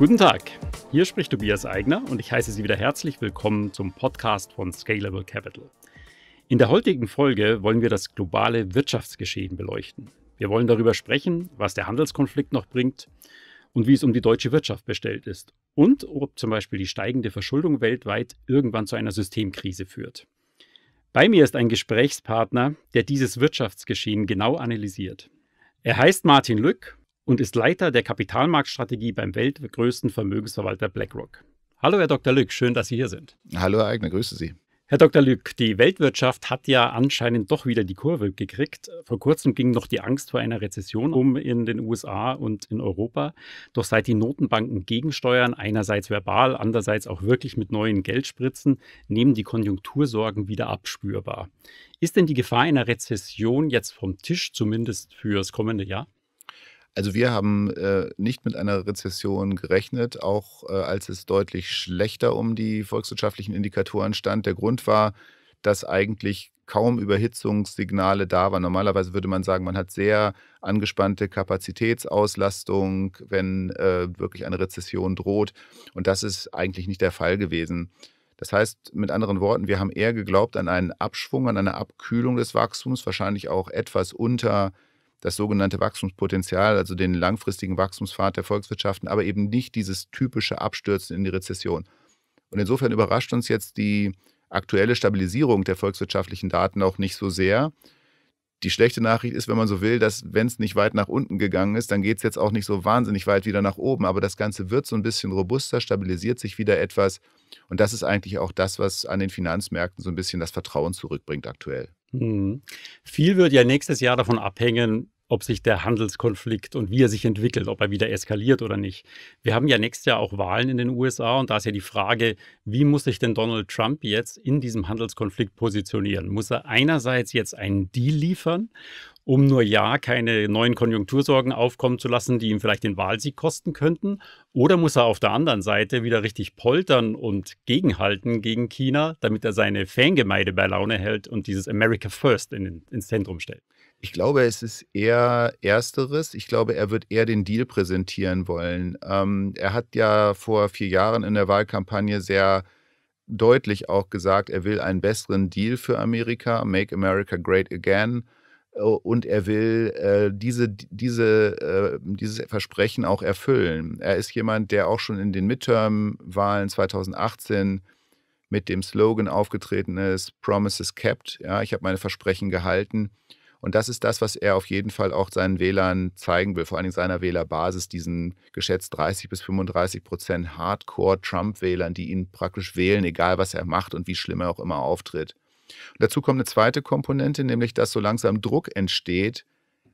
Guten Tag, hier spricht Tobias Eigner und ich heiße Sie wieder herzlich willkommen zum Podcast von Scalable Capital. In der heutigen Folge wollen wir das globale Wirtschaftsgeschehen beleuchten. Wir wollen darüber sprechen, was der Handelskonflikt noch bringt und wie es um die deutsche Wirtschaft bestellt ist und ob zum Beispiel die steigende Verschuldung weltweit irgendwann zu einer Systemkrise führt. Bei mir ist ein Gesprächspartner, der dieses Wirtschaftsgeschehen genau analysiert. Er heißt Martin Lück und ist Leiter der Kapitalmarktstrategie beim weltgrößten Vermögensverwalter BlackRock. Hallo, Herr Dr. Lück, schön, dass Sie hier sind. Hallo, Herr Eigner, grüße Sie. Herr Dr. Lück, die Weltwirtschaft hat ja anscheinend doch wieder die Kurve gekriegt. Vor kurzem ging noch die Angst vor einer Rezession um in den USA und in Europa. Doch seit die Notenbanken gegensteuern, einerseits verbal, andererseits auch wirklich mit neuen Geldspritzen, nehmen die Konjunktursorgen wieder abspürbar. Ist denn die Gefahr einer Rezession jetzt vom Tisch, zumindest fürs kommende Jahr? Also wir haben äh, nicht mit einer Rezession gerechnet, auch äh, als es deutlich schlechter um die volkswirtschaftlichen Indikatoren stand. Der Grund war, dass eigentlich kaum Überhitzungssignale da waren. Normalerweise würde man sagen, man hat sehr angespannte Kapazitätsauslastung, wenn äh, wirklich eine Rezession droht. Und das ist eigentlich nicht der Fall gewesen. Das heißt, mit anderen Worten, wir haben eher geglaubt an einen Abschwung, an eine Abkühlung des Wachstums, wahrscheinlich auch etwas unter das sogenannte Wachstumspotenzial, also den langfristigen Wachstumspfad der Volkswirtschaften, aber eben nicht dieses typische Abstürzen in die Rezession. Und insofern überrascht uns jetzt die aktuelle Stabilisierung der volkswirtschaftlichen Daten auch nicht so sehr, die schlechte Nachricht ist, wenn man so will, dass wenn es nicht weit nach unten gegangen ist, dann geht es jetzt auch nicht so wahnsinnig weit wieder nach oben. Aber das Ganze wird so ein bisschen robuster, stabilisiert sich wieder etwas. Und das ist eigentlich auch das, was an den Finanzmärkten so ein bisschen das Vertrauen zurückbringt aktuell. Hm. Viel wird ja nächstes Jahr davon abhängen, ob sich der Handelskonflikt und wie er sich entwickelt, ob er wieder eskaliert oder nicht. Wir haben ja nächstes Jahr auch Wahlen in den USA und da ist ja die Frage, wie muss sich denn Donald Trump jetzt in diesem Handelskonflikt positionieren? Muss er einerseits jetzt einen Deal liefern, um nur ja keine neuen Konjunktursorgen aufkommen zu lassen, die ihm vielleicht den Wahlsieg kosten könnten? Oder muss er auf der anderen Seite wieder richtig poltern und gegenhalten gegen China, damit er seine Fangemeinde bei Laune hält und dieses America First in, ins Zentrum stellt? Ich glaube, es ist eher Ersteres. Ich glaube, er wird eher den Deal präsentieren wollen. Ähm, er hat ja vor vier Jahren in der Wahlkampagne sehr deutlich auch gesagt, er will einen besseren Deal für Amerika, Make America Great Again. Äh, und er will äh, diese, diese, äh, dieses Versprechen auch erfüllen. Er ist jemand, der auch schon in den Midterm-Wahlen 2018 mit dem Slogan aufgetreten ist, Promises Kept, ja, ich habe meine Versprechen gehalten. Und das ist das, was er auf jeden Fall auch seinen Wählern zeigen will, vor allen Dingen seiner Wählerbasis, diesen geschätzt 30 bis 35 Prozent Hardcore-Trump-Wählern, die ihn praktisch wählen, egal was er macht und wie schlimm er auch immer auftritt. Und dazu kommt eine zweite Komponente, nämlich dass so langsam Druck entsteht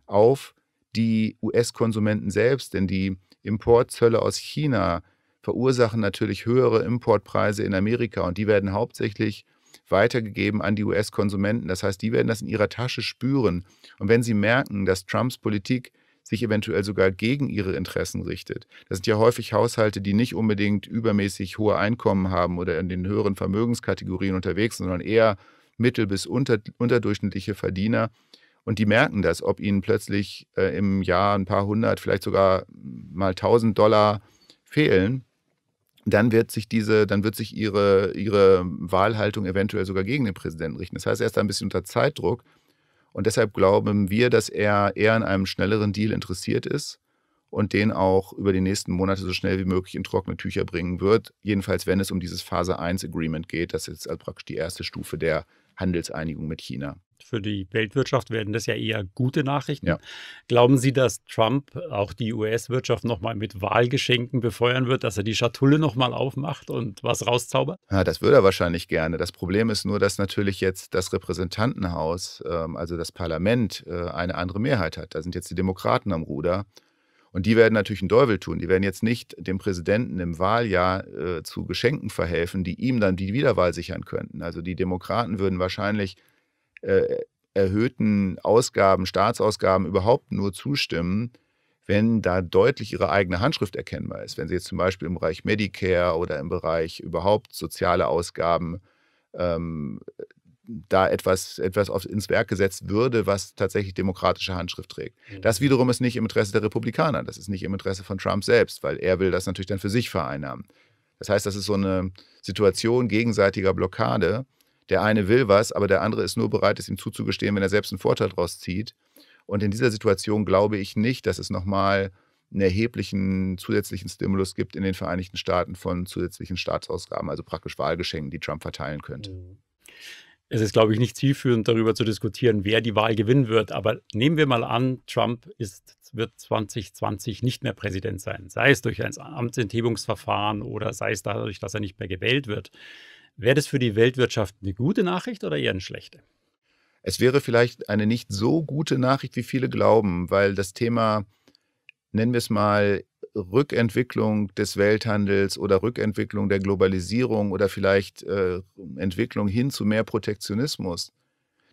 auf die US-Konsumenten selbst, denn die Importzölle aus China verursachen natürlich höhere Importpreise in Amerika und die werden hauptsächlich weitergegeben an die US-Konsumenten. Das heißt, die werden das in ihrer Tasche spüren. Und wenn sie merken, dass Trumps Politik sich eventuell sogar gegen ihre Interessen richtet. Das sind ja häufig Haushalte, die nicht unbedingt übermäßig hohe Einkommen haben oder in den höheren Vermögenskategorien unterwegs sind, sondern eher mittel- bis unter, unterdurchschnittliche Verdiener. Und die merken das, ob ihnen plötzlich äh, im Jahr ein paar hundert, vielleicht sogar mal tausend Dollar fehlen, dann wird sich diese, dann wird sich ihre, ihre Wahlhaltung eventuell sogar gegen den Präsidenten richten. Das heißt, er ist da ein bisschen unter Zeitdruck. Und deshalb glauben wir, dass er eher an einem schnelleren Deal interessiert ist und den auch über die nächsten Monate so schnell wie möglich in trockene Tücher bringen wird. Jedenfalls, wenn es um dieses Phase 1 Agreement geht, das ist also praktisch die erste Stufe der Handelseinigung mit China für die Weltwirtschaft werden das ja eher gute Nachrichten. Ja. Glauben Sie, dass Trump auch die US-Wirtschaft nochmal mit Wahlgeschenken befeuern wird, dass er die Schatulle nochmal aufmacht und was rauszaubert? Ja, das würde er wahrscheinlich gerne. Das Problem ist nur, dass natürlich jetzt das Repräsentantenhaus, ähm, also das Parlament, äh, eine andere Mehrheit hat. Da sind jetzt die Demokraten am Ruder. Und die werden natürlich einen Teufel tun. Die werden jetzt nicht dem Präsidenten im Wahljahr äh, zu Geschenken verhelfen, die ihm dann die Wiederwahl sichern könnten. Also die Demokraten würden wahrscheinlich äh, erhöhten Ausgaben, Staatsausgaben überhaupt nur zustimmen, wenn da deutlich ihre eigene Handschrift erkennbar ist. Wenn sie jetzt zum Beispiel im Bereich Medicare oder im Bereich überhaupt soziale Ausgaben ähm, da etwas, etwas auf, ins Werk gesetzt würde, was tatsächlich demokratische Handschrift trägt. Mhm. Das wiederum ist nicht im Interesse der Republikaner, das ist nicht im Interesse von Trump selbst, weil er will das natürlich dann für sich vereinnahmen. Das heißt, das ist so eine Situation gegenseitiger Blockade, der eine will was, aber der andere ist nur bereit, es ihm zuzugestehen, wenn er selbst einen Vorteil daraus zieht. Und in dieser Situation glaube ich nicht, dass es nochmal einen erheblichen zusätzlichen Stimulus gibt in den Vereinigten Staaten von zusätzlichen Staatsausgaben, also praktisch Wahlgeschenken, die Trump verteilen könnte. Mhm. es ist, glaube ich, nicht zielführend, darüber zu diskutieren, wer die Wahl gewinnen wird. Aber nehmen wir mal an, Trump ist, wird 2020 nicht mehr Präsident sein, sei es durch ein Amtsenthebungsverfahren oder sei es dadurch, dass er nicht mehr gewählt wird. Wäre das für die Weltwirtschaft eine gute Nachricht oder eher eine schlechte? Es wäre vielleicht eine nicht so gute Nachricht, wie viele glauben, weil das Thema, nennen wir es mal, Rückentwicklung des Welthandels oder Rückentwicklung der Globalisierung oder vielleicht äh, Entwicklung hin zu mehr Protektionismus,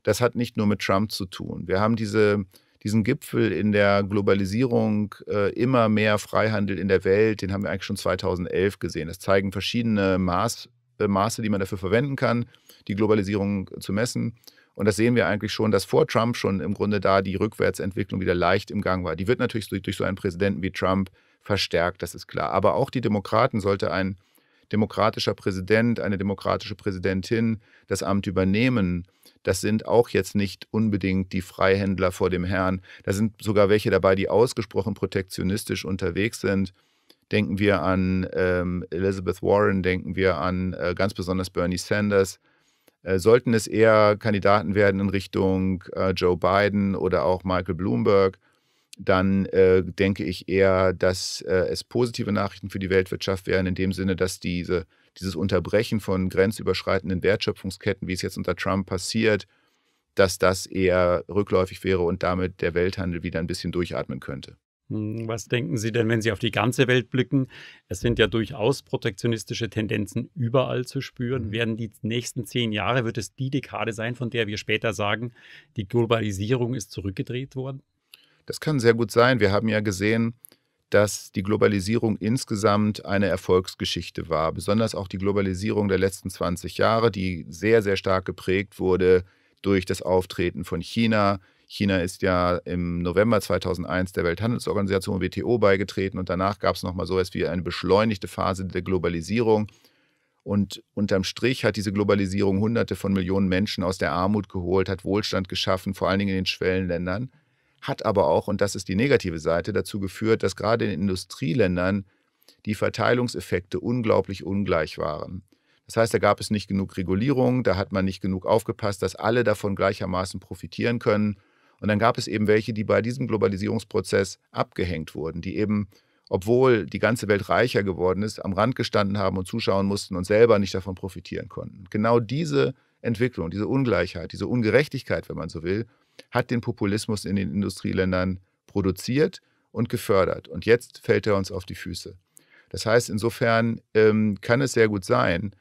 das hat nicht nur mit Trump zu tun. Wir haben diese, diesen Gipfel in der Globalisierung, äh, immer mehr Freihandel in der Welt, den haben wir eigentlich schon 2011 gesehen. Das zeigen verschiedene Maß, äh, Maße, die man dafür verwenden kann, die Globalisierung zu messen. Und das sehen wir eigentlich schon, dass vor Trump schon im Grunde da die Rückwärtsentwicklung wieder leicht im Gang war. Die wird natürlich durch, so einen Präsidenten wie Trump verstärkt, das ist klar. Aber auch die Demokraten sollte ein demokratischer Präsident, eine demokratische Präsidentin das Amt übernehmen. Das sind auch jetzt nicht unbedingt die Freihändler vor dem Herrn. Da sind sogar welche dabei, die ausgesprochen protektionistisch unterwegs sind denken wir an ähm, Elizabeth Warren, denken wir an äh, ganz besonders Bernie Sanders. Äh, sollten es eher Kandidaten werden in Richtung äh, Joe Biden oder auch Michael Bloomberg, dann äh, denke ich eher, dass äh, es positive Nachrichten für die Weltwirtschaft wären, in dem Sinne, dass diese, dieses Unterbrechen von grenzüberschreitenden Wertschöpfungsketten, wie es jetzt unter Trump passiert, dass das eher rückläufig wäre und damit der Welthandel wieder ein bisschen durchatmen könnte. Hm, was denken Sie denn, wenn Sie auf die ganze Welt blicken? Es sind ja durchaus protektionistische Tendenzen überall zu spüren. Mhm. Werden die nächsten zehn Jahre, wird es die Dekade sein, von der wir später sagen, die Globalisierung ist zurückgedreht worden? Das kann sehr gut sein. Wir haben ja gesehen, dass die Globalisierung insgesamt eine Erfolgsgeschichte war. Besonders auch die Globalisierung der letzten 20 Jahre, die sehr, sehr stark geprägt wurde durch das Auftreten von China, China ist ja im November 2001 der Welthandelsorganisation WTO beigetreten und danach gab es nochmal so etwas wie eine beschleunigte Phase der Globalisierung. Und unterm Strich hat diese Globalisierung Hunderte von Millionen Menschen aus der Armut geholt, hat Wohlstand geschaffen, vor allen Dingen in den Schwellenländern, hat aber auch, und das ist die negative Seite, dazu geführt, dass gerade in Industrieländern die Verteilungseffekte unglaublich ungleich waren. Das heißt, da gab es nicht genug Regulierung, da hat man nicht genug aufgepasst, dass alle davon gleichermaßen profitieren können. Und dann gab es eben welche, die bei diesem Globalisierungsprozess abgehängt wurden, die eben, obwohl die ganze Welt reicher geworden ist, am Rand gestanden haben und zuschauen mussten und selber nicht davon profitieren konnten. Genau diese Entwicklung, diese Ungleichheit, diese Ungerechtigkeit, wenn man so will, hat den Populismus in den Industrieländern produziert und gefördert. Und jetzt fällt er uns auf die Füße. Das heißt, insofern ähm, kann es sehr gut sein,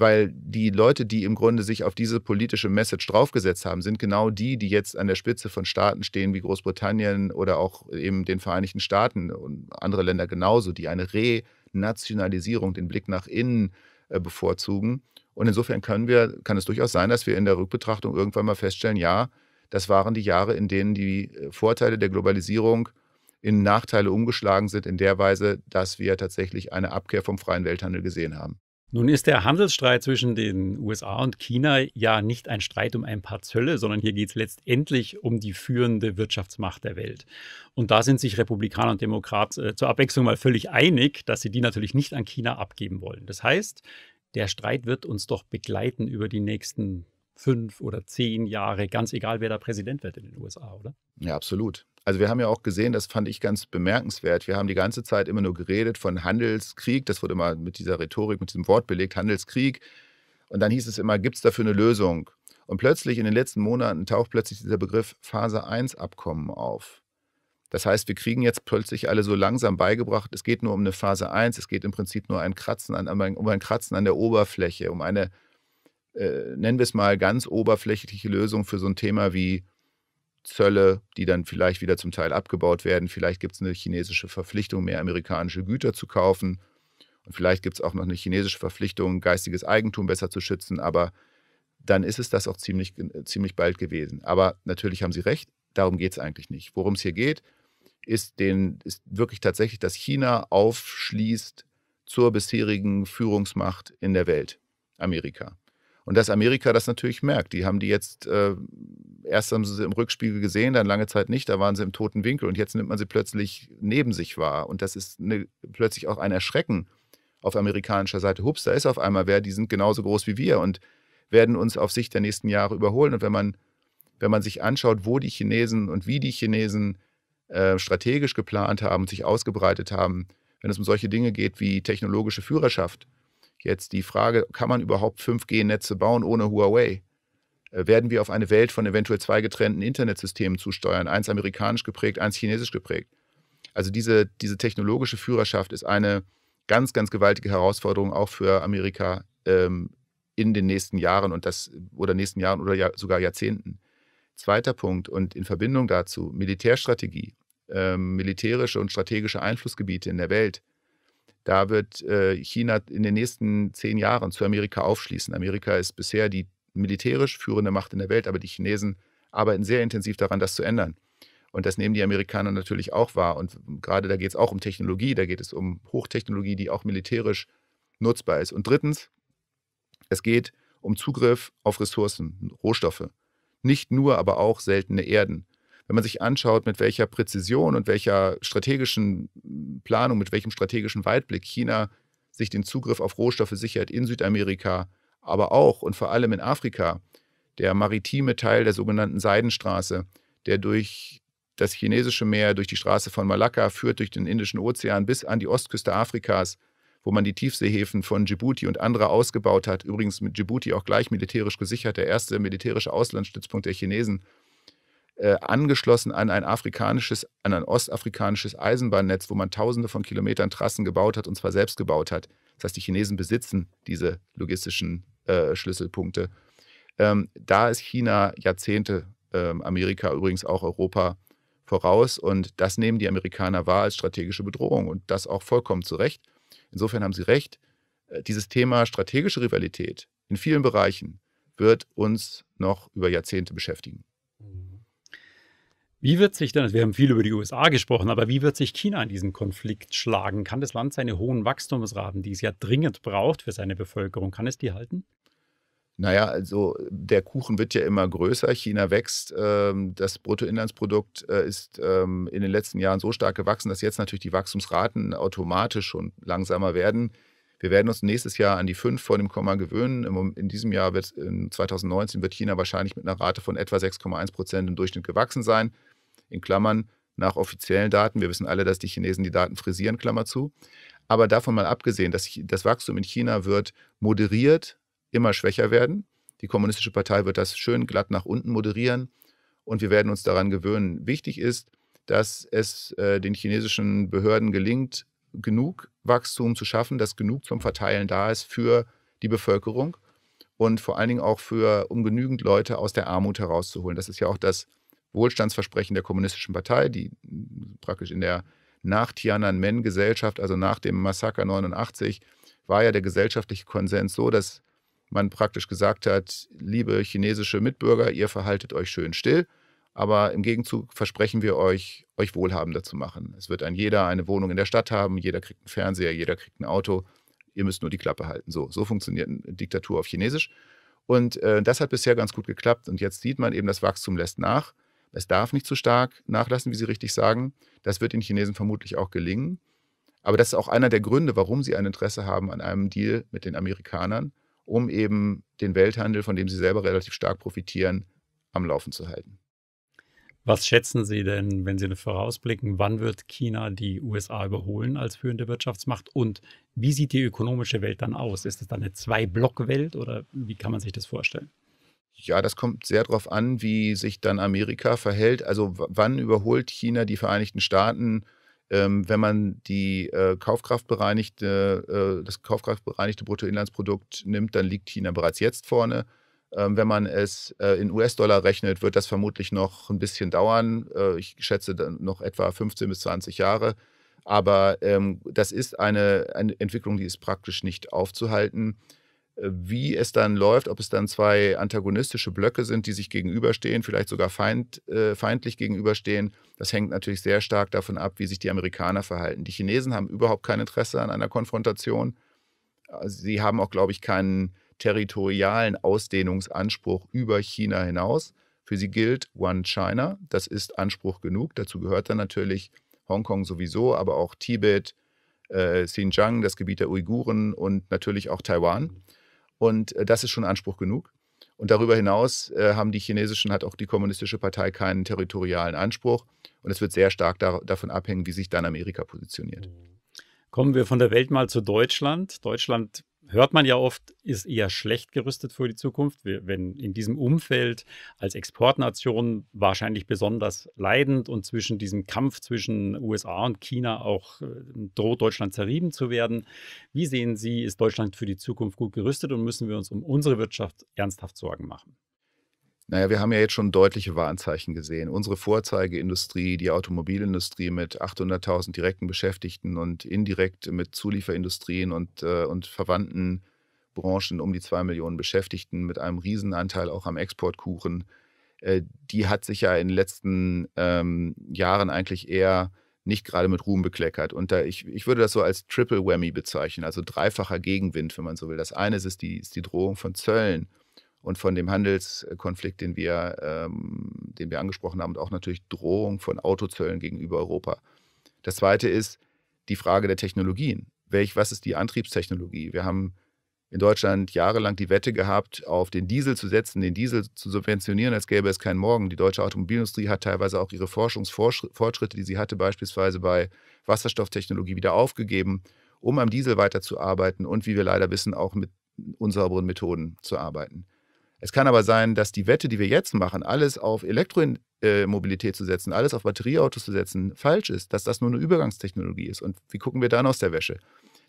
weil die Leute, die im Grunde sich auf diese politische Message draufgesetzt haben, sind genau die, die jetzt an der Spitze von Staaten stehen wie Großbritannien oder auch eben den Vereinigten Staaten und andere Länder genauso, die eine Renationalisierung, den Blick nach innen äh, bevorzugen. Und insofern können wir, kann es durchaus sein, dass wir in der Rückbetrachtung irgendwann mal feststellen, ja, das waren die Jahre, in denen die äh, Vorteile der Globalisierung in Nachteile umgeschlagen sind, in der Weise, dass wir tatsächlich eine Abkehr vom freien Welthandel gesehen haben. Nun ist der Handelsstreit zwischen den USA und China ja nicht ein Streit um ein paar Zölle, sondern hier geht es letztendlich um die führende Wirtschaftsmacht der Welt. Und da sind sich Republikaner und Demokraten äh, zur Abwechslung mal völlig einig, dass sie die natürlich nicht an China abgeben wollen. Das heißt, der Streit wird uns doch begleiten über die nächsten fünf oder zehn Jahre, ganz egal, wer da Präsident wird in den USA, oder? Ja, absolut. Also wir haben ja auch gesehen, das fand ich ganz bemerkenswert. Wir haben die ganze Zeit immer nur geredet von Handelskrieg. Das wurde immer mit dieser Rhetorik, mit diesem Wort belegt, Handelskrieg. Und dann hieß es immer, gibt es dafür eine Lösung? Und plötzlich in den letzten Monaten taucht plötzlich dieser Begriff Phase 1 Abkommen auf. Das heißt, wir kriegen jetzt plötzlich alle so langsam beigebracht, es geht nur um eine Phase 1, es geht im Prinzip nur ein Kratzen an, um ein Kratzen an der Oberfläche, um eine äh, nennen wir es mal, ganz oberflächliche Lösung für so ein Thema wie Zölle, die dann vielleicht wieder zum Teil abgebaut werden. Vielleicht gibt es eine chinesische Verpflichtung, mehr amerikanische Güter zu kaufen. Und vielleicht gibt es auch noch eine chinesische Verpflichtung, geistiges Eigentum besser zu schützen. Aber dann ist es das auch ziemlich, äh, ziemlich bald gewesen. Aber natürlich haben Sie recht, darum geht es eigentlich nicht. Worum es hier geht, ist, den, ist wirklich tatsächlich, dass China aufschließt zur bisherigen Führungsmacht in der Welt, Amerika. Und dass Amerika das natürlich merkt. Die haben die jetzt, äh, erst haben sie sie im Rückspiegel gesehen, dann lange Zeit nicht, da waren sie im toten Winkel und jetzt nimmt man sie plötzlich neben sich wahr. Und das ist eine, plötzlich auch ein Erschrecken auf amerikanischer Seite. Hups, da ist auf einmal wer, die sind genauso groß wie wir und werden uns auf Sicht der nächsten Jahre überholen. Und wenn man, wenn man sich anschaut, wo die Chinesen und wie die Chinesen äh, strategisch geplant haben und sich ausgebreitet haben, wenn es um solche Dinge geht wie technologische Führerschaft, Jetzt die Frage, kann man überhaupt 5G-Netze bauen ohne Huawei? Äh, werden wir auf eine Welt von eventuell zwei getrennten Internetsystemen zusteuern, eins amerikanisch geprägt, eins chinesisch geprägt? Also diese, diese technologische Führerschaft ist eine ganz, ganz gewaltige Herausforderung auch für Amerika ähm, in den nächsten Jahren und das oder nächsten Jahren oder ja, sogar Jahrzehnten. Zweiter Punkt und in Verbindung dazu Militärstrategie, ähm, militärische und strategische Einflussgebiete in der Welt. Da wird äh, China in den nächsten zehn Jahren zu Amerika aufschließen. Amerika ist bisher die militärisch führende Macht in der Welt, aber die Chinesen arbeiten sehr intensiv daran, das zu ändern. Und das nehmen die Amerikaner natürlich auch wahr. Und gerade da geht es auch um Technologie, da geht es um Hochtechnologie, die auch militärisch nutzbar ist. Und drittens, es geht um Zugriff auf Ressourcen, Rohstoffe. Nicht nur, aber auch seltene Erden wenn man sich anschaut, mit welcher Präzision und welcher strategischen Planung, mit welchem strategischen Weitblick China sich den Zugriff auf Rohstoffe sichert in Südamerika, aber auch und vor allem in Afrika, der maritime Teil der sogenannten Seidenstraße, der durch das chinesische Meer, durch die Straße von Malakka führt, durch den Indischen Ozean bis an die Ostküste Afrikas, wo man die Tiefseehäfen von Djibouti und anderer ausgebaut hat. Übrigens mit Djibouti auch gleich militärisch gesichert, der erste militärische Auslandsstützpunkt der Chinesen. Äh, angeschlossen an ein afrikanisches, an ein ostafrikanisches Eisenbahnnetz, wo man tausende von Kilometern Trassen gebaut hat und zwar selbst gebaut hat. Das heißt, die Chinesen besitzen diese logistischen äh, Schlüsselpunkte. Ähm, da ist China Jahrzehnte, ähm, Amerika übrigens auch Europa voraus und das nehmen die Amerikaner wahr als strategische Bedrohung und das auch vollkommen zu Recht. Insofern haben sie recht, äh, dieses Thema strategische Rivalität in vielen Bereichen wird uns noch über Jahrzehnte beschäftigen. Wie wird sich denn, also wir haben viel über die USA gesprochen, aber wie wird sich China in diesem Konflikt schlagen? Kann das Land seine hohen Wachstumsraten, die es ja dringend braucht für seine Bevölkerung, kann es die halten? Naja, also der Kuchen wird ja immer größer, China wächst, ähm, das Bruttoinlandsprodukt äh, ist ähm, in den letzten Jahren so stark gewachsen, dass jetzt natürlich die Wachstumsraten automatisch schon langsamer werden. Wir werden uns nächstes Jahr an die 5 vor dem Komma gewöhnen. In diesem Jahr wird, 2019 wird China wahrscheinlich mit einer Rate von etwa 6,1 Prozent im Durchschnitt gewachsen sein in Klammern nach offiziellen Daten. Wir wissen alle, dass die Chinesen die Daten frisieren, Klammer zu. Aber davon mal abgesehen, dass das Wachstum in China wird moderiert immer schwächer werden. Die Kommunistische Partei wird das schön glatt nach unten moderieren und wir werden uns daran gewöhnen. Wichtig ist, dass es äh, den chinesischen Behörden gelingt, genug Wachstum zu schaffen, dass genug zum Verteilen da ist für die Bevölkerung und vor allen Dingen auch für, um genügend Leute aus der Armut herauszuholen. Das ist ja auch das Wohlstandsversprechen der Kommunistischen Partei, die praktisch in der nach Tiananmen-Gesellschaft, also nach dem Massaker 89, war ja der gesellschaftliche Konsens so, dass man praktisch gesagt hat, liebe chinesische Mitbürger, ihr verhaltet euch schön still, aber im Gegenzug versprechen wir euch, euch wohlhabender zu machen. Es wird ein jeder eine Wohnung in der Stadt haben, jeder kriegt einen Fernseher, jeder kriegt ein Auto, ihr müsst nur die Klappe halten. So, so funktioniert eine Diktatur auf Chinesisch. Und äh, das hat bisher ganz gut geklappt. Und jetzt sieht man eben, das Wachstum lässt nach. Es darf nicht zu stark nachlassen, wie Sie richtig sagen. Das wird den Chinesen vermutlich auch gelingen. Aber das ist auch einer der Gründe, warum sie ein Interesse haben an einem Deal mit den Amerikanern, um eben den Welthandel, von dem sie selber relativ stark profitieren, am Laufen zu halten. Was schätzen Sie denn, wenn Sie vorausblicken, wann wird China die USA überholen als führende Wirtschaftsmacht und wie sieht die ökonomische Welt dann aus? Ist es dann eine Zwei-Block-Welt oder wie kann man sich das vorstellen? Ja, das kommt sehr darauf an, wie sich dann Amerika verhält. Also wann überholt China die Vereinigten Staaten, ähm, wenn man die äh, kaufkraftbereinigte, äh, das kaufkraftbereinigte Bruttoinlandsprodukt nimmt, dann liegt China bereits jetzt vorne. Ähm, wenn man es äh, in US-Dollar rechnet, wird das vermutlich noch ein bisschen dauern. Äh, ich schätze dann noch etwa 15 bis 20 Jahre. Aber ähm, das ist eine, eine, Entwicklung, die ist praktisch nicht aufzuhalten wie es dann läuft, ob es dann zwei antagonistische Blöcke sind, die sich gegenüberstehen, vielleicht sogar feind, äh, feindlich gegenüberstehen. Das hängt natürlich sehr stark davon ab, wie sich die Amerikaner verhalten. Die Chinesen haben überhaupt kein Interesse an einer Konfrontation. Also sie haben auch, glaube ich, keinen territorialen Ausdehnungsanspruch über China hinaus. Für sie gilt One China. Das ist Anspruch genug. Dazu gehört dann natürlich Hongkong sowieso, aber auch Tibet, äh, Xinjiang, das Gebiet der Uiguren und natürlich auch Taiwan. Und äh, das ist schon Anspruch genug. Und darüber hinaus äh, haben die chinesischen, hat auch die kommunistische Partei keinen territorialen Anspruch. Und es wird sehr stark da, davon abhängen, wie sich dann Amerika positioniert. Kommen wir von der Welt mal zu Deutschland. Deutschland hört man ja oft, ist eher schlecht gerüstet für die Zukunft, wenn in diesem Umfeld als Exportnation wahrscheinlich besonders leidend und zwischen diesem Kampf zwischen USA und China auch äh, droht Deutschland zerrieben zu werden. Wie sehen Sie, ist Deutschland für die Zukunft gut gerüstet und müssen wir uns um unsere Wirtschaft ernsthaft Sorgen machen? Naja, wir haben ja jetzt schon deutliche Warnzeichen gesehen. Unsere Vorzeigeindustrie, die Automobilindustrie mit 800.000 direkten Beschäftigten und indirekt mit Zulieferindustrien und, äh, und verwandten Branchen um die 2 Millionen Beschäftigten mit einem Riesenanteil auch am Exportkuchen, äh, die hat sich ja in den letzten ähm, Jahren eigentlich eher nicht gerade mit Ruhm bekleckert. Und da, ich, ich würde das so als Triple Whammy bezeichnen, also dreifacher Gegenwind, wenn man so will. Das eine ist, die, ist die Drohung von Zöllen und von dem Handelskonflikt, den wir, ähm, den wir angesprochen haben, und auch natürlich Drohung von Autozöllen gegenüber Europa. Das zweite ist die Frage der Technologien. Welch, was ist die Antriebstechnologie? Wir haben in Deutschland jahrelang die Wette gehabt, auf den Diesel zu setzen, den Diesel zu subventionieren, als gäbe es keinen Morgen. Die deutsche Automobilindustrie hat teilweise auch ihre Forschungsfortschritte, die sie hatte, beispielsweise bei Wasserstofftechnologie, wieder aufgegeben, um am Diesel weiterzuarbeiten und, wie wir leider wissen, auch mit unsauberen Methoden zu arbeiten. Es kann aber sein, dass die Wette, die wir jetzt machen, alles auf Elektromobilität zu setzen, alles auf Batterieautos zu setzen, falsch ist, dass das nur eine Übergangstechnologie ist. Und wie gucken wir dann aus der Wäsche?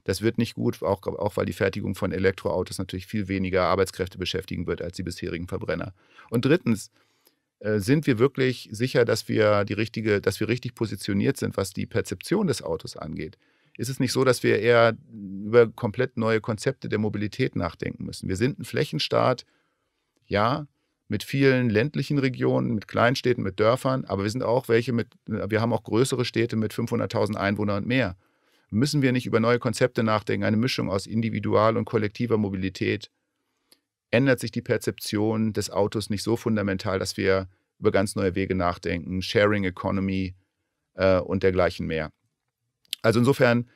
Das wird nicht gut, auch, auch weil die Fertigung von Elektroautos natürlich viel weniger Arbeitskräfte beschäftigen wird als die bisherigen Verbrenner. Und drittens, äh, sind wir wirklich sicher, dass wir die richtige, dass wir richtig positioniert sind, was die Perzeption des Autos angeht? Ist es nicht so, dass wir eher über komplett neue Konzepte der Mobilität nachdenken müssen? Wir sind ein Flächenstaat, ja, mit vielen ländlichen Regionen, mit Kleinstädten, mit Dörfern, aber wir sind auch welche mit, wir haben auch größere Städte mit 500.000 Einwohnern und mehr. Müssen wir nicht über neue Konzepte nachdenken, eine Mischung aus individual und kollektiver Mobilität? Ändert sich die Perzeption des Autos nicht so fundamental, dass wir über ganz neue Wege nachdenken, Sharing Economy äh, und dergleichen mehr? Also insofern,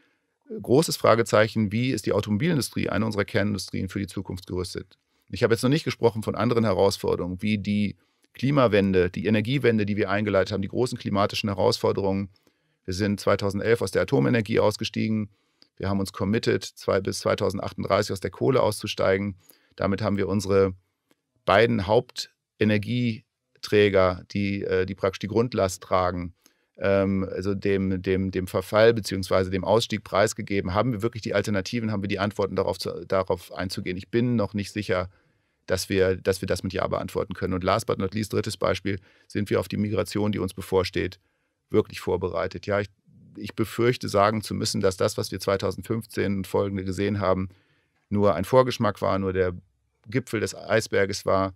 äh, großes Fragezeichen, wie ist die Automobilindustrie, eine unserer Kernindustrien, für die Zukunft gerüstet? Ich habe jetzt noch nicht gesprochen von anderen Herausforderungen, wie die Klimawende, die Energiewende, die wir eingeleitet haben, die großen klimatischen Herausforderungen. Wir sind 2011 aus der Atomenergie ausgestiegen. Wir haben uns committed, bis 2038 aus der Kohle auszusteigen. Damit haben wir unsere beiden Hauptenergieträger, die, äh, die praktisch die Grundlast tragen, ähm, also dem, dem, dem Verfall bzw. dem Ausstieg preisgegeben? Haben wir wirklich die Alternativen? Haben wir die Antworten darauf, zu, darauf einzugehen? Ich bin noch nicht sicher, dass wir, dass wir das mit Ja beantworten können. Und last but not least, drittes Beispiel, sind wir auf die Migration, die uns bevorsteht, wirklich vorbereitet? Ja, ich, ich befürchte, sagen zu müssen, dass das, was wir 2015 und folgende gesehen haben, nur ein Vorgeschmack war, nur der Gipfel des Eisberges war,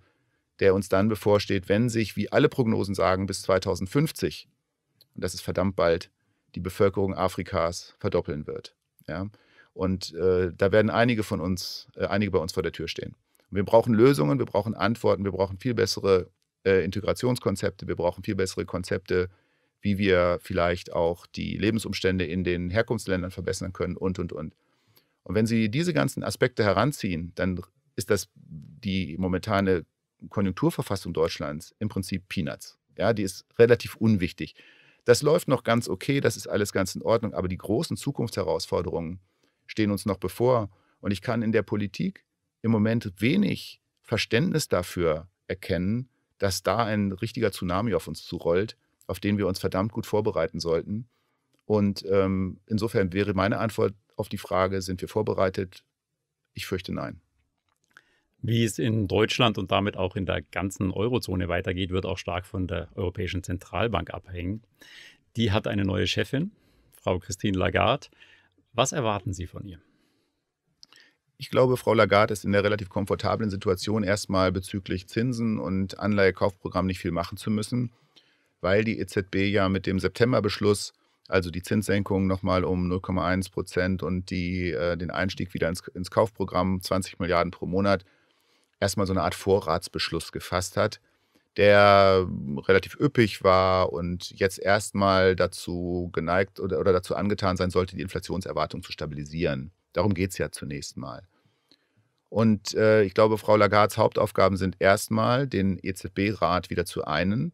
der uns dann bevorsteht, wenn sich, wie alle Prognosen sagen, bis 2050 und dass es verdammt bald die Bevölkerung Afrikas verdoppeln wird. Ja? Und äh, da werden einige von uns, äh, einige bei uns vor der Tür stehen. Und wir brauchen Lösungen, wir brauchen Antworten, wir brauchen viel bessere äh, Integrationskonzepte, wir brauchen viel bessere Konzepte, wie wir vielleicht auch die Lebensumstände in den Herkunftsländern verbessern können und, und, und. Und wenn Sie diese ganzen Aspekte heranziehen, dann ist das die momentane Konjunkturverfassung Deutschlands im Prinzip Peanuts. Ja, die ist relativ unwichtig. Das läuft noch ganz okay, das ist alles ganz in Ordnung, aber die großen Zukunftsherausforderungen stehen uns noch bevor. Und ich kann in der Politik im Moment wenig Verständnis dafür erkennen, dass da ein richtiger Tsunami auf uns zurollt, auf den wir uns verdammt gut vorbereiten sollten. Und ähm, insofern wäre meine Antwort auf die Frage, sind wir vorbereitet? Ich fürchte nein. Wie es in Deutschland und damit auch in der ganzen Eurozone weitergeht, wird auch stark von der Europäischen Zentralbank abhängen. Die hat eine neue Chefin, Frau Christine Lagarde. Was erwarten Sie von ihr? Ich glaube, Frau Lagarde ist in der relativ komfortablen Situation, erstmal bezüglich Zinsen und Anleihekaufprogramm nicht viel machen zu müssen, weil die EZB ja mit dem Septemberbeschluss, also die Zinssenkung nochmal um 0,1 Prozent und die, äh, den Einstieg wieder ins, ins Kaufprogramm 20 Milliarden pro Monat, erstmal so eine Art Vorratsbeschluss gefasst hat, der relativ üppig war und jetzt erstmal dazu geneigt oder, oder dazu angetan sein sollte, die Inflationserwartung zu stabilisieren. Darum geht es ja zunächst mal. Und äh, ich glaube, Frau Lagards Hauptaufgaben sind erstmal, den EZB-Rat wieder zu einen.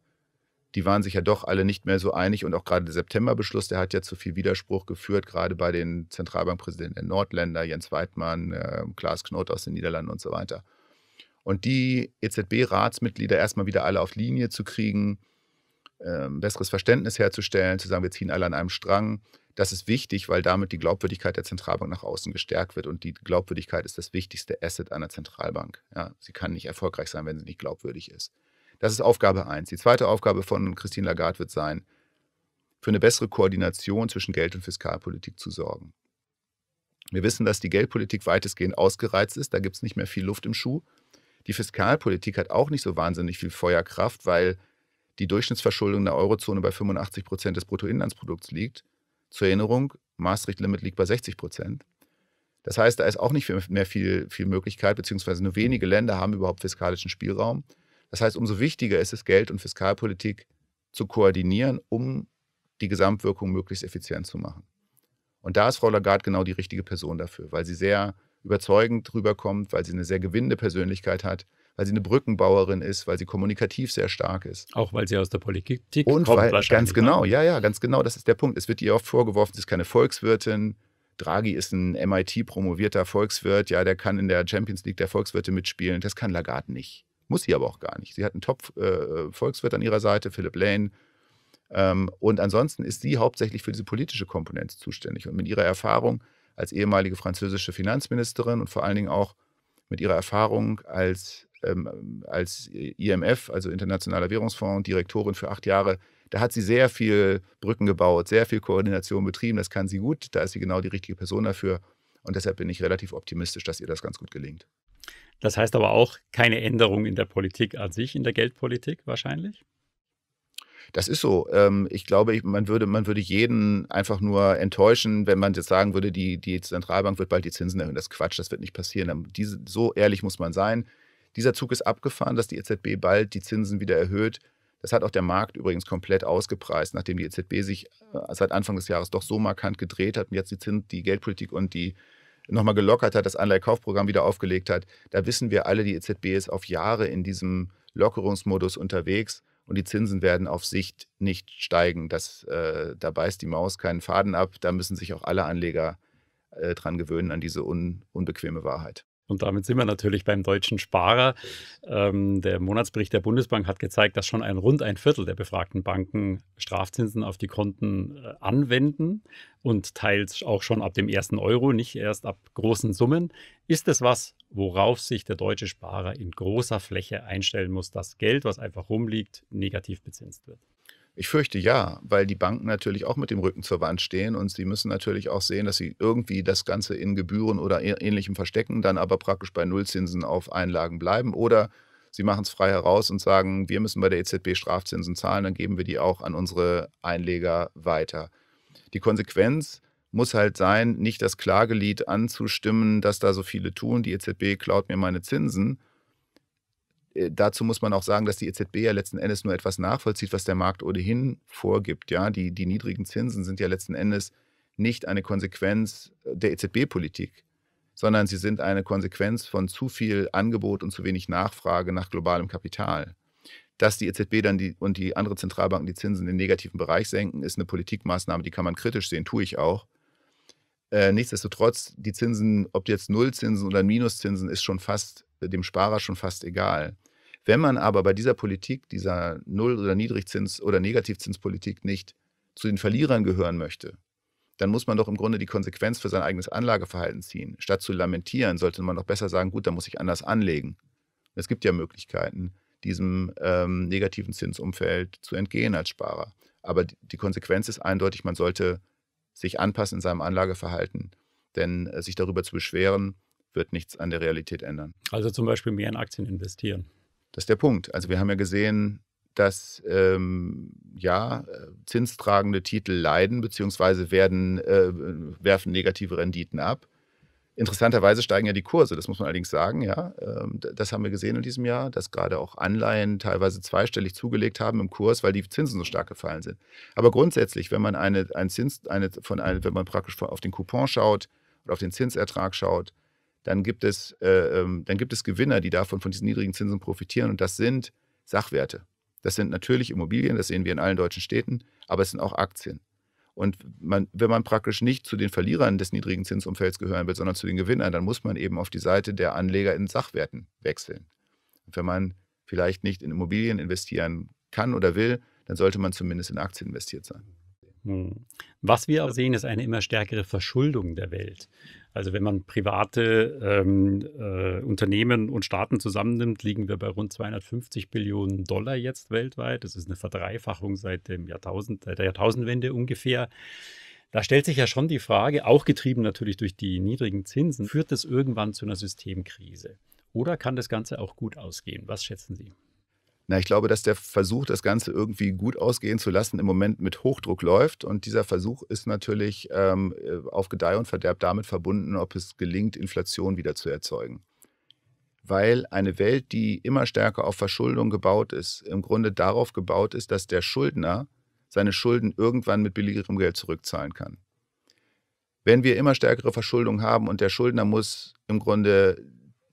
Die waren sich ja doch alle nicht mehr so einig und auch gerade der Septemberbeschluss, der hat ja zu viel Widerspruch geführt, gerade bei den Zentralbankpräsidenten der Nordländer, Jens Weidmann, äh, Klaas Knot aus den Niederlanden und so weiter. Und die EZB-Ratsmitglieder erstmal wieder alle auf Linie zu kriegen, ähm, besseres Verständnis herzustellen, zu sagen, wir ziehen alle an einem Strang, das ist wichtig, weil damit die Glaubwürdigkeit der Zentralbank nach außen gestärkt wird. Und die Glaubwürdigkeit ist das wichtigste Asset einer Zentralbank. Ja, sie kann nicht erfolgreich sein, wenn sie nicht glaubwürdig ist. Das ist Aufgabe eins. Die zweite Aufgabe von Christine Lagarde wird sein, für eine bessere Koordination zwischen Geld- und Fiskalpolitik zu sorgen. Wir wissen, dass die Geldpolitik weitestgehend ausgereizt ist. Da gibt es nicht mehr viel Luft im Schuh. Die Fiskalpolitik hat auch nicht so wahnsinnig viel Feuerkraft, weil die Durchschnittsverschuldung der Eurozone bei 85 Prozent des Bruttoinlandsprodukts liegt. Zur Erinnerung, Maastricht-Limit liegt bei 60 Prozent. Das heißt, da ist auch nicht mehr viel, viel Möglichkeit, beziehungsweise nur wenige Länder haben überhaupt fiskalischen Spielraum. Das heißt, umso wichtiger ist es, Geld- und Fiskalpolitik zu koordinieren, um die Gesamtwirkung möglichst effizient zu machen. Und da ist Frau Lagarde genau die richtige Person dafür, weil sie sehr überzeugend rüberkommt, weil sie eine sehr gewinnende Persönlichkeit hat, weil sie eine Brückenbauerin ist, weil sie kommunikativ sehr stark ist. Auch weil sie aus der Politik Und kommt. Weil, ganz ne? genau, ja, ja, ganz genau, das ist der Punkt. Es wird ihr oft vorgeworfen, sie ist keine Volkswirtin. Draghi ist ein MIT-promovierter Volkswirt, ja, der kann in der Champions League der Volkswirte mitspielen. Das kann Lagarde nicht. Muss sie aber auch gar nicht. Sie hat einen Top-Volkswirt äh, an ihrer Seite, Philipp Lane. Ähm, und ansonsten ist sie hauptsächlich für diese politische Komponente zuständig. Und mit ihrer Erfahrung als ehemalige französische Finanzministerin und vor allen Dingen auch mit ihrer Erfahrung als, ähm, als IMF, also Internationaler Währungsfonds, Direktorin für acht Jahre. Da hat sie sehr viel Brücken gebaut, sehr viel Koordination betrieben. Das kann sie gut. Da ist sie genau die richtige Person dafür. Und deshalb bin ich relativ optimistisch, dass ihr das ganz gut gelingt. Das heißt aber auch keine Änderung in der Politik an sich, in der Geldpolitik wahrscheinlich? Das ist so. Ähm, ich glaube, ich, man, würde, man würde jeden einfach nur enttäuschen, wenn man jetzt sagen würde, die, die Zentralbank wird bald die Zinsen erhöhen. Das ist Quatsch, das wird nicht passieren. Ähm, diese, so ehrlich muss man sein. Dieser Zug ist abgefahren, dass die EZB bald die Zinsen wieder erhöht. Das hat auch der Markt übrigens komplett ausgepreist, nachdem die EZB sich äh, seit Anfang des Jahres doch so markant gedreht hat und jetzt die, Zins, die Geldpolitik und die nochmal gelockert hat, das Anleihekaufprogramm wieder aufgelegt hat. Da wissen wir alle, die EZB ist auf Jahre in diesem Lockerungsmodus unterwegs und die Zinsen werden auf Sicht nicht steigen. Das, äh, da beißt die Maus keinen Faden ab. Da müssen sich auch alle Anleger äh, dran gewöhnen, an diese un unbequeme Wahrheit. Und damit sind wir natürlich beim deutschen Sparer. Ähm, der Monatsbericht der Bundesbank hat gezeigt, dass schon ein rund ein Viertel der befragten Banken Strafzinsen auf die Konten äh, anwenden und teils auch schon ab dem ersten Euro, nicht erst ab großen Summen. Ist es was, worauf sich der deutsche Sparer in großer Fläche einstellen muss, dass Geld, was einfach rumliegt, negativ bezinst wird? Ich fürchte ja, weil die Banken natürlich auch mit dem Rücken zur Wand stehen und sie müssen natürlich auch sehen, dass sie irgendwie das Ganze in Gebühren oder ähnlichem verstecken, dann aber praktisch bei Nullzinsen auf Einlagen bleiben oder sie machen es frei heraus und sagen, wir müssen bei der EZB Strafzinsen zahlen, dann geben wir die auch an unsere Einleger weiter. Die Konsequenz muss halt sein, nicht das Klagelied anzustimmen, dass da so viele tun, die EZB klaut mir meine Zinsen, äh, dazu muss man auch sagen, dass die EZB ja letzten Endes nur etwas nachvollzieht, was der Markt ohnehin vorgibt. Ja, die, die niedrigen Zinsen sind ja letzten Endes nicht eine Konsequenz äh, der EZB-Politik, sondern sie sind eine Konsequenz von zu viel Angebot und zu wenig Nachfrage nach globalem Kapital. Dass die EZB dann die, und die anderen Zentralbanken die Zinsen in den negativen Bereich senken, ist eine Politikmaßnahme, die kann man kritisch sehen, tue ich auch. Äh, nichtsdestotrotz, die Zinsen, ob jetzt Nullzinsen oder Minuszinsen, ist schon fast äh, dem Sparer schon fast egal. Wenn man aber bei dieser Politik, dieser Null- oder Niedrigzins- oder Negativzinspolitik nicht zu den Verlierern gehören möchte, dann muss man doch im Grunde die Konsequenz für sein eigenes Anlageverhalten ziehen. Statt zu lamentieren, sollte man doch besser sagen, gut, dann muss ich anders anlegen. Es gibt ja Möglichkeiten, diesem ähm, negativen Zinsumfeld zu entgehen als Sparer. Aber die Konsequenz ist eindeutig, man sollte sich anpassen in seinem Anlageverhalten. Denn äh, sich darüber zu beschweren, wird nichts an der Realität ändern. Also zum Beispiel mehr in Aktien investieren. Das ist der Punkt. Also wir haben ja gesehen, dass ähm, ja, äh, zinstragende Titel leiden bzw. äh, werfen negative Renditen ab. Interessanterweise steigen ja die Kurse, das muss man allerdings sagen. Ja, ähm, das haben wir gesehen in diesem Jahr, dass gerade auch Anleihen teilweise zweistellig zugelegt haben im Kurs, weil die Zinsen so stark gefallen sind. Aber grundsätzlich, wenn man eine, ein Zins, eine, von eine, wenn man praktisch auf den Coupon schaut oder auf den Zinsertrag schaut, dann gibt es, äh, ähm, dann gibt es Gewinner, die davon von diesen niedrigen Zinsen profitieren. Und das sind Sachwerte. Das sind natürlich Immobilien, das sehen wir in allen deutschen Städten, aber es sind auch Aktien. Und man, wenn man praktisch nicht zu den Verlierern des niedrigen Zinsumfelds gehören will, sondern zu den Gewinnern, dann muss man eben auf die Seite der Anleger in Sachwerten wechseln. Und wenn man vielleicht nicht in Immobilien investieren kann oder will, dann sollte man zumindest in Aktien investiert sein. Hm. Was wir aber sehen, ist eine immer stärkere Verschuldung der Welt. Also wenn man private ähm, äh, Unternehmen und Staaten zusammennimmt, liegen wir bei rund 250 Billionen Dollar jetzt weltweit. Das ist eine Verdreifachung seit dem Jahrtausend, seit äh, der Jahrtausendwende ungefähr. Da stellt sich ja schon die Frage, auch getrieben natürlich durch die niedrigen Zinsen, führt das irgendwann zu einer Systemkrise? Oder kann das Ganze auch gut ausgehen? Was schätzen Sie? Na, ich glaube, dass der Versuch, das Ganze irgendwie gut ausgehen zu lassen, im Moment mit Hochdruck läuft. Und dieser Versuch ist natürlich ähm, äh, auf Gedeih und Verderb damit verbunden, ob es gelingt, Inflation wieder zu erzeugen. Weil eine Welt, die immer stärker auf Verschuldung gebaut ist, im Grunde darauf gebaut ist, dass der Schuldner seine Schulden irgendwann mit billigerem Geld zurückzahlen kann. Wenn wir immer stärkere Verschuldung haben und der Schuldner muss im Grunde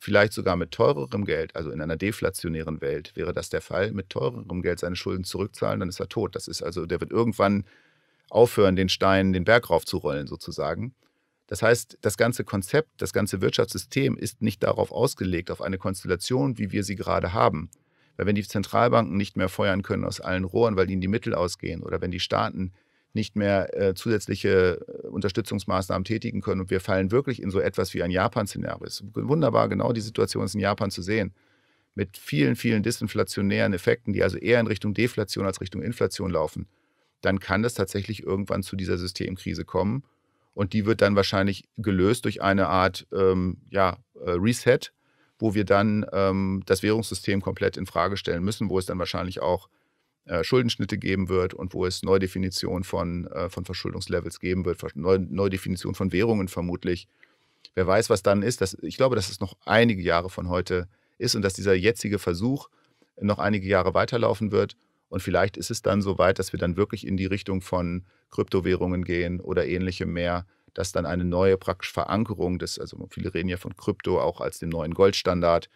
vielleicht sogar mit teurerem Geld, also in einer deflationären Welt wäre das der Fall, mit teurerem Geld seine Schulden zurückzahlen, dann ist er tot. Das ist also, der wird irgendwann aufhören, den Stein den Berg raufzurollen sozusagen. Das heißt, das ganze Konzept, das ganze Wirtschaftssystem ist nicht darauf ausgelegt, auf eine Konstellation, wie wir sie gerade haben. Weil wenn die Zentralbanken nicht mehr feuern können aus allen Rohren, weil ihnen die Mittel ausgehen oder wenn die Staaten nicht mehr äh, zusätzliche äh, Unterstützungsmaßnahmen tätigen können und wir fallen wirklich in so etwas wie ein Japan-Szenario. Es ist wunderbar, genau die Situation ist in Japan zu sehen. Mit vielen, vielen disinflationären Effekten, die also eher in Richtung Deflation als Richtung Inflation laufen, dann kann das tatsächlich irgendwann zu dieser Systemkrise kommen. Und die wird dann wahrscheinlich gelöst durch eine Art ähm, ja, äh, Reset, wo wir dann ähm, das Währungssystem komplett in Frage stellen müssen, wo es dann wahrscheinlich auch äh, Schuldenschnitte geben wird und wo es Neudefinition von, äh, von Verschuldungslevels geben wird, Neudefinition von Währungen vermutlich. Wer weiß, was dann ist. Das, ich glaube, dass es noch einige Jahre von heute ist und dass dieser jetzige Versuch noch einige Jahre weiterlaufen wird. Und vielleicht ist es dann so weit, dass wir dann wirklich in die Richtung von Kryptowährungen gehen oder ähnlichem mehr, dass dann eine neue praktisch Verankerung des, also viele reden ja von Krypto auch als dem neuen Goldstandard,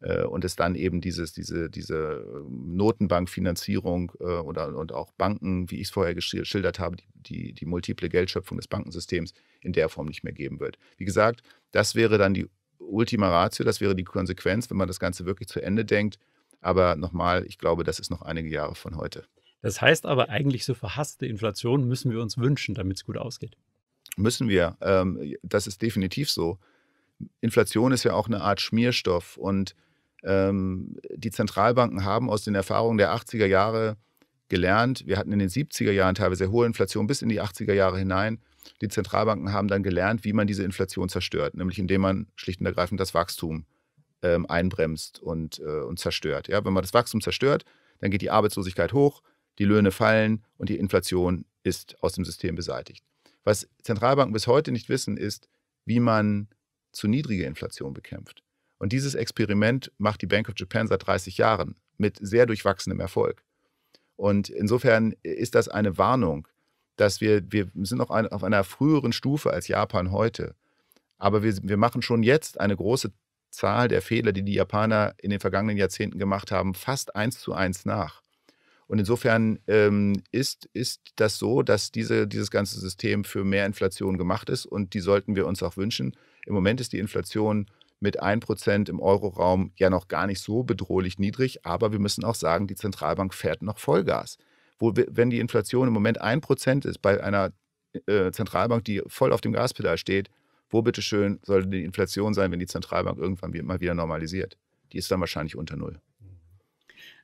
äh, und es dann eben dieses, diese, diese ähm, Notenbankfinanzierung äh, oder, und auch Banken, wie ich es vorher geschildert habe, die, die, die, multiple Geldschöpfung des Bankensystems in der Form nicht mehr geben wird. Wie gesagt, das wäre dann die Ultima Ratio, das wäre die Konsequenz, wenn man das Ganze wirklich zu Ende denkt. Aber nochmal, ich glaube, das ist noch einige Jahre von heute. Das heißt aber, eigentlich so verhasste Inflation müssen wir uns wünschen, damit es gut ausgeht. Müssen wir. Ähm, das ist definitiv so. Inflation ist ja auch eine Art Schmierstoff und ähm, die Zentralbanken haben aus den Erfahrungen der 80er Jahre gelernt. Wir hatten in den 70er Jahren teilweise hohe Inflation bis in die 80er Jahre hinein. Die Zentralbanken haben dann gelernt, wie man diese Inflation zerstört, nämlich indem man schlicht und ergreifend das Wachstum ähm, einbremst und, äh, und zerstört. Ja, wenn man das Wachstum zerstört, dann geht die Arbeitslosigkeit hoch, die Löhne fallen und die Inflation ist aus dem System beseitigt. Was Zentralbanken bis heute nicht wissen, ist, wie man zu niedrige Inflation bekämpft. Und dieses Experiment macht die Bank of Japan seit 30 Jahren mit sehr durchwachsenem Erfolg. Und insofern ist das eine Warnung, dass wir, wir sind noch auf einer früheren Stufe als Japan heute. Aber wir, wir machen schon jetzt eine große Zahl der Fehler, die die Japaner in den vergangenen Jahrzehnten gemacht haben, fast eins zu eins nach. Und insofern ähm, ist, ist das so, dass diese, dieses ganze System für mehr Inflation gemacht ist und die sollten wir uns auch wünschen. Im Moment ist die Inflation mit 1% im Euroraum ja noch gar nicht so bedrohlich niedrig. Aber wir müssen auch sagen, die Zentralbank fährt noch Vollgas. Wo, wenn die Inflation im Moment 1% ist bei einer äh, Zentralbank, die voll auf dem Gaspedal steht, wo bitteschön sollte die Inflation sein, wenn die Zentralbank irgendwann mal wieder normalisiert? Die ist dann wahrscheinlich unter Null.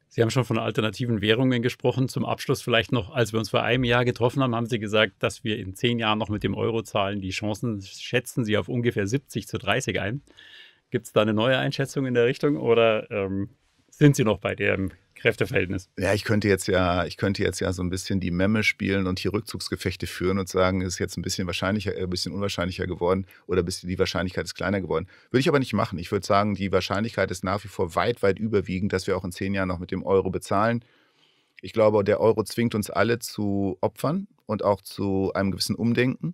Sie haben schon von alternativen Währungen gesprochen. Zum Abschluss vielleicht noch, als wir uns vor einem Jahr getroffen haben, haben Sie gesagt, dass wir in zehn Jahren noch mit dem Euro zahlen. Die Chancen schätzen Sie auf ungefähr 70 zu 30 ein. Gibt es da eine neue Einschätzung in der Richtung oder ähm, sind Sie noch bei dem Kräfteverhältnis? Ja, ich könnte jetzt ja, ich könnte jetzt ja so ein bisschen die Memme spielen und hier Rückzugsgefechte führen und sagen, es ist jetzt ein bisschen wahrscheinlicher, äh, ein bisschen unwahrscheinlicher geworden oder die Wahrscheinlichkeit ist kleiner geworden. Würde ich aber nicht machen. Ich würde sagen, die Wahrscheinlichkeit ist nach wie vor weit, weit überwiegend, dass wir auch in zehn Jahren noch mit dem Euro bezahlen. Ich glaube, der Euro zwingt uns alle zu Opfern und auch zu einem gewissen Umdenken.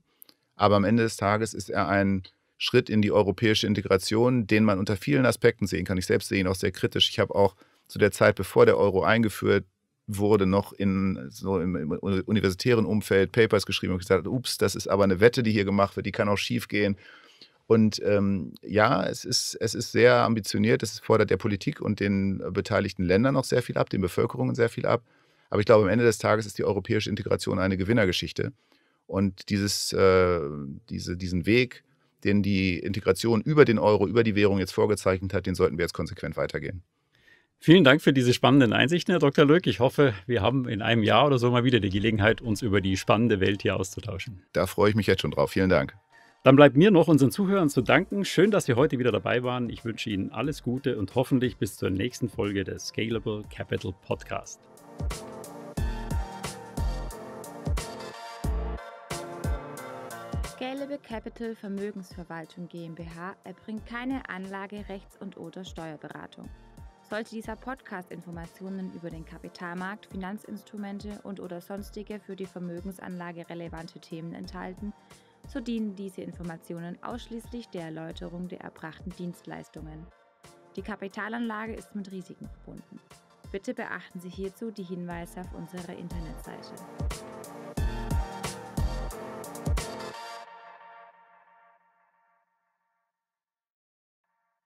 Aber am Ende des Tages ist er ein Schritt in die europäische Integration, den man unter vielen Aspekten sehen kann. Ich selbst sehe ihn auch sehr kritisch. Ich habe auch zu der Zeit, bevor der Euro eingeführt wurde, noch in, so im, im universitären Umfeld Papers geschrieben und gesagt, ups, das ist aber eine Wette, die hier gemacht wird, die kann auch schief gehen. Und ähm, ja, es ist, es ist sehr ambitioniert, es fordert der Politik und den beteiligten Ländern noch sehr viel ab, den Bevölkerungen sehr viel ab. Aber ich glaube, am Ende des Tages ist die europäische Integration eine Gewinnergeschichte. Und dieses, äh, diese, diesen Weg den die Integration über den Euro, über die Währung jetzt vorgezeichnet hat, den sollten wir jetzt konsequent weitergehen. Vielen Dank für diese spannenden Einsichten, Herr Dr. Löck. Ich hoffe, wir haben in einem Jahr oder so mal wieder die Gelegenheit, uns über die spannende Welt hier auszutauschen. Da freue ich mich jetzt schon drauf. Vielen Dank. Dann bleibt mir noch unseren Zuhörern zu danken. Schön, dass Sie heute wieder dabei waren. Ich wünsche Ihnen alles Gute und hoffentlich bis zur nächsten Folge des Scalable Capital Podcast. Halebe Capital Vermögensverwaltung GmbH erbringt keine Anlage-, Rechts- und/oder Steuerberatung. Sollte dieser Podcast Informationen über den Kapitalmarkt, Finanzinstrumente und/oder sonstige für die Vermögensanlage relevante Themen enthalten, so dienen diese Informationen ausschließlich der Erläuterung der erbrachten Dienstleistungen. Die Kapitalanlage ist mit Risiken verbunden. Bitte beachten Sie hierzu die Hinweise auf unserer Internetseite.